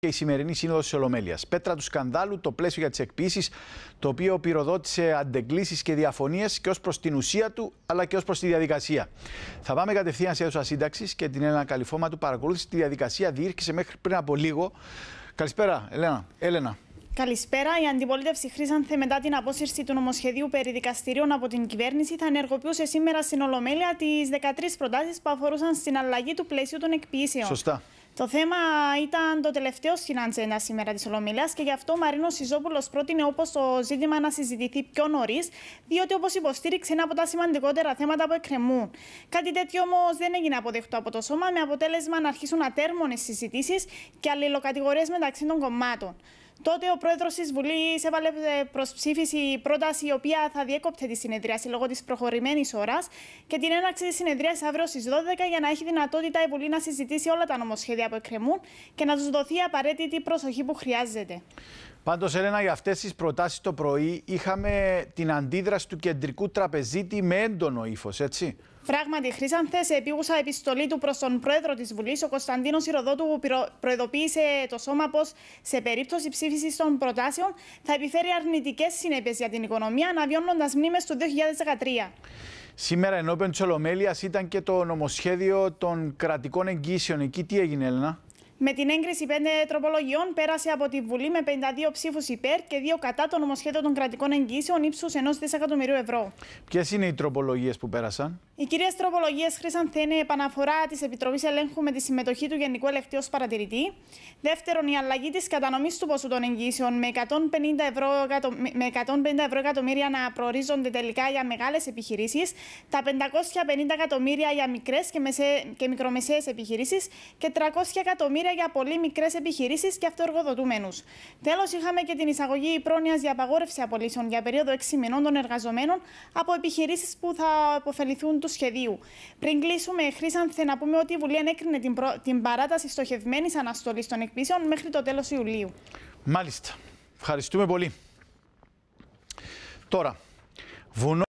και η σημερινή σύνοδος της Ολομέλειας. Πέτρα του σκανδάλου, το πλαίσιο για τις εκποιήσει, το οποίο πυροδότησε αντεγκλήσεις και διαφωνίες και ως προς την ουσία του, αλλά και ως προς τη διαδικασία. Θα πάμε κατευθείαν σε αίθουσα σύνταξης και την Έλενα Καλυφώμα του παρακολούθησε τη διαδικασία, διήρκησε μέχρι πριν από λίγο. Καλησπέρα, Έλενα. Έλενα. Καλησπέρα. Η αντιπολίτευση Χρήσανθε μετά την απόσυρση του νομοσχεδίου περί δικαστηρίων από την κυβέρνηση θα ενεργοποιούσε σήμερα στην Ολομέλεια τις 13 προτάσεις που αφορούσαν στην αλλαγή του πλαισίου των εκποιήσεων. Σωστά. Το θέμα ήταν το τελευταίο στην ατζέντα σήμερα της Ολομιλία και γι' αυτό ο Μαρίνος Σιζόπουλος πρότεινε όπως το ζήτημα να συζητηθεί πιο νωρίς, διότι όπως υποστήριξε ένα από τα σημαντικότερα θέματα που εκκρεμούν. Κάτι τέτοιο όμως δεν έγινε αποδεκτό από το Σώμα, με αποτέλεσμα να αρχίσουν ατέρμονες συζητήσεις και αλληλοκατηγορίες μεταξύ των κομμάτων. Τότε ο πρόεδρος της Βουλής έβαλε ε, προ ψήφιση πρόταση η οποία θα διέκοπτε τη συνεδρίαση λόγω της προχωρημένης ώρας και την έναρξη της συνεδρίασης αύριο στις 12 για να έχει δυνατότητα η Βουλή να συζητήσει όλα τα νομοσχέδια που εκκρεμούν και να τους δοθεί απαραίτητη προσοχή που χρειάζεται. Πάντως, Έλενα, για αυτές τις προτάσεις το πρωί είχαμε την αντίδραση του κεντρικού τραπεζίτη με έντονο ύφος, έτσι. Πράγματι, Χρήσανθε, σε επίγουσα επιστολή του προς τον πρόεδρο της Βουλής, ο Κωνσταντίνος που προειδοποίησε το σώμα πως σε περίπτωση ψήφισης των προτάσεων θα επιφέρει αρνητικές συνέπειες για την οικονομία, αναβιώνοντας μνήμες του 2013. Σήμερα ενώπιον της Ολομέλειας ήταν και το νομοσχέδιο των κρατικών εγγύσεων. Εκεί τι έγινε, Έλενα. Με την έγκριση πέντε τροπολογιών πέρασε από τη Βουλή με 52 ψήφους υπέρ και δύο κατά το νομοσχέδιο των κρατικών εγγύσεων ύψους ενός δισεκατομμυρίου ευρώ. Ποιες είναι οι τροπολογίες που πέρασαν, Οι κυρίες τροπολογίες την επαναφορά της Επιτροπής Ελέγχου με τη συμμετοχή του Γενικού ως Παρατηρητή. Δεύτερον, η αλλαγή της κατανομής του ποσού των εγγύσεων με 150 ευρώ, με 150 ευρώ εκατομμύρια να προορίζονται τελικά για μεγάλες επιχειρήσεις, τα 550 εκατομμύρια για μικρές και, και μικρομεσαίες επιχειρήσεις και 300 εκατομμύρια για πολύ μικρές επιχειρήσεις και αυτοεργοδοτούμενους. Τέλος, είχαμε και την εισαγωγή πρόνοια για απαγόρευση απολύσεων για περίοδο 6 μηνών των εργαζομένων από επιχειρήσεις που θα αποφεληθούν του σχεδίου. Πριν κλείσουμε, Χρήσανθε, να πούμε ότι η Βουλή ενέκρινε την, την παράταση στοχευμένης αναστολής των εκπίσεων μέχρι το τέλος Ιουλίου. Μάλιστα. Ευχαριστούμε πολύ. Τώρα, βουνό.